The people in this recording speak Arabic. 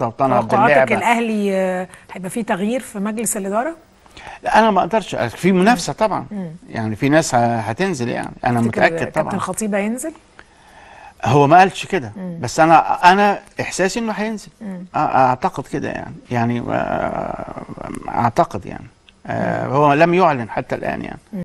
توطنها باللعبه الاهلي آه، هيبقى في تغيير في مجلس الاداره لا انا ما اقدرش آه، في منافسه طبعا مم. يعني في ناس هتنزل يعني انا متاكد طبعا كابتن الخطيب هينزل هو ما قالش كده بس انا انا احساسي انه هينزل اعتقد كده يعني يعني آه، اعتقد يعني هو لم يعلن حتى الان يعني